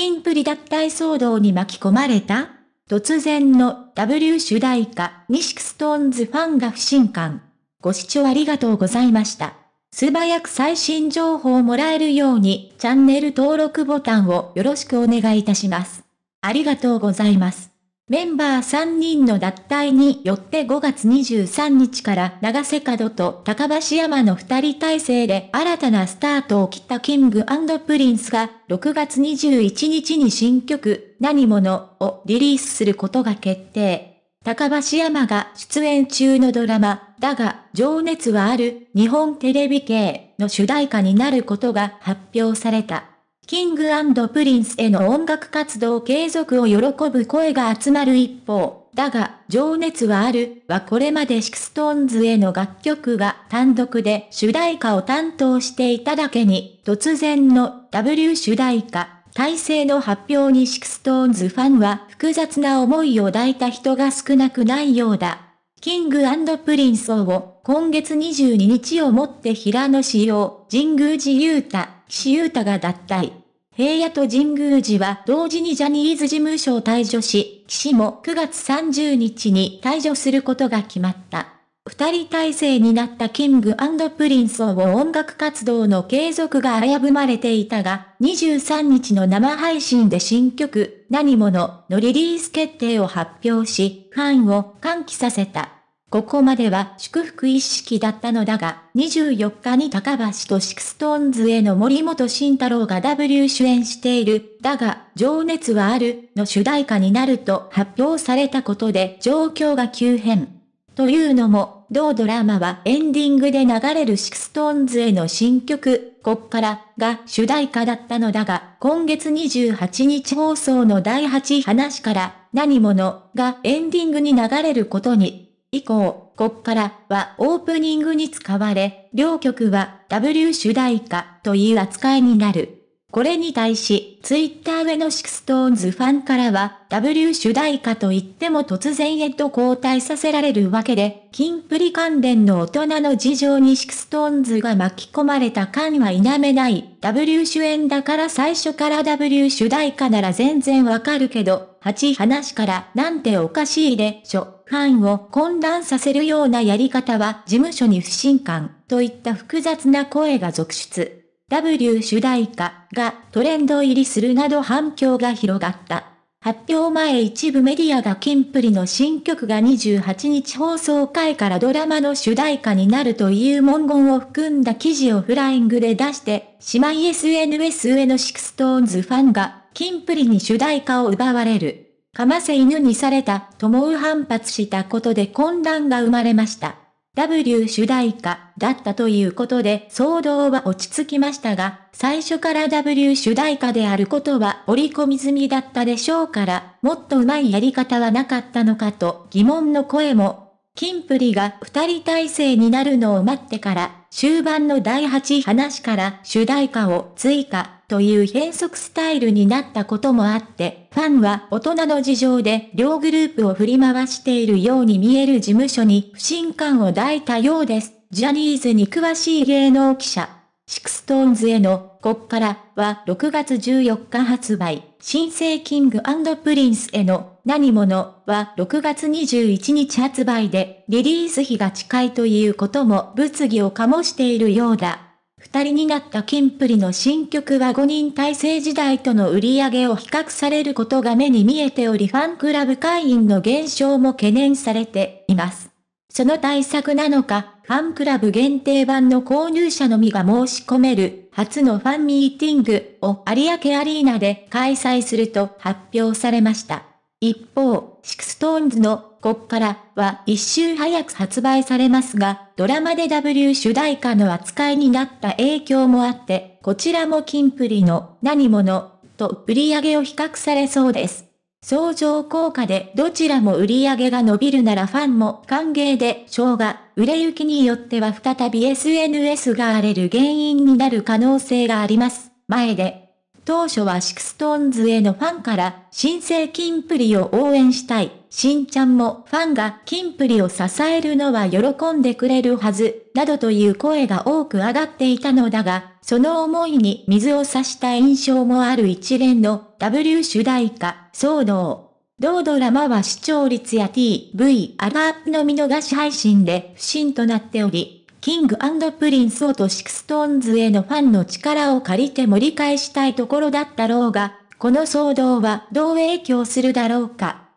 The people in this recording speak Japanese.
金プリ脱退騒動に巻き込まれた突然の W 主題歌、ニシクストーンズファンが不信感。ご視聴ありがとうございました。素早く最新情報をもらえるように、チャンネル登録ボタンをよろしくお願いいたします。ありがとうございます。メンバー3人の脱退によって5月23日から長瀬角と高橋山の2人体制で新たなスタートを切ったキングプリンスが6月21日に新曲何者をリリースすることが決定。高橋山が出演中のドラマだが情熱はある日本テレビ系の主題歌になることが発表された。キングプリンスへの音楽活動継続を喜ぶ声が集まる一方、だが、情熱はある、はこれまでシクストーンズへの楽曲が単独で主題歌を担当していただけに、突然の W 主題歌、体制の発表にシクストーンズファンは複雑な思いを抱いた人が少なくないようだ。キングプリンスを今月22日をもって平野紫を神宮寺雄太、岸雄太が脱退。平野と神宮寺は同時にジャニーズ事務所を退所し、岸も9月30日に退所することが決まった。二人体制になったキングプリンスを音楽活動の継続が危ぶまれていたが、23日の生配信で新曲、何者のリリース決定を発表し、ファンを歓喜させた。ここまでは祝福一式だったのだが、24日に高橋とシクストーンズへの森本慎太郎が W 主演している、だが、情熱はある、の主題歌になると発表されたことで状況が急変。というのも、同ドラマはエンディングで流れるシクストーンズへの新曲、こっからが主題歌だったのだが、今月28日放送の第8話から何者がエンディングに流れることに。以降、こっからはオープニングに使われ、両曲は W 主題歌という扱いになる。これに対し、ツイッター上のシクストーンズファンからは、W 主題歌と言っても突然へと交代させられるわけで、キンプリ関連の大人の事情にシクストーンズが巻き込まれた感は否めない。W 主演だから最初から W 主題歌なら全然わかるけど、8話からなんておかしいでしょ。ファンを混乱させるようなやり方は事務所に不信感といった複雑な声が続出。W 主題歌がトレンド入りするなど反響が広がった。発表前一部メディアがキンプリの新曲が28日放送回からドラマの主題歌になるという文言を含んだ記事をフライングで出して、姉妹 SNS 上のシクストーンズファンが、キンプリに主題歌を奪われる。かませ犬にされたともう反発したことで混乱が生まれました。W 主題歌だったということで騒動は落ち着きましたが、最初から W 主題歌であることは織り込み済みだったでしょうから、もっとうまいやり方はなかったのかと疑問の声も。キンプリが二人体制になるのを待ってから、終盤の第8話から主題歌を追加。という変則スタイルになったこともあって、ファンは大人の事情で両グループを振り回しているように見える事務所に不信感を抱いたようです。ジャニーズに詳しい芸能記者、シクストーンズへの、こっからは6月14日発売、新生キングプリンスへの何者は6月21日発売で、リリース日が近いということも物議を醸しているようだ。二人になったキンプリの新曲は5人体制時代との売り上げを比較されることが目に見えておりファンクラブ会員の減少も懸念されています。その対策なのか、ファンクラブ限定版の購入者のみが申し込める初のファンミーティングを有明アリーナで開催すると発表されました。一方、シクストーンズのこっからは一周早く発売されますが、ドラマで W 主題歌の扱いになった影響もあって、こちらも金プリの何者と売り上げを比較されそうです。相乗効果でどちらも売り上げが伸びるならファンも歓迎でしょうが、売れ行きによっては再び SNS が荒れる原因になる可能性があります。前で当初はシクストーンズへのファンから、新生キンプリを応援したい。新ちゃんもファンがキンプリを支えるのは喜んでくれるはず、などという声が多く上がっていたのだが、その思いに水を差した印象もある一連の W 主題歌、騒動。同ドラマは視聴率や TV アガープの見逃し配信で不審となっており、キングプリンスオとシクストーンズへのファンの力を借りて盛り返したいところだったろうが、この騒動はどう影響するだろうか。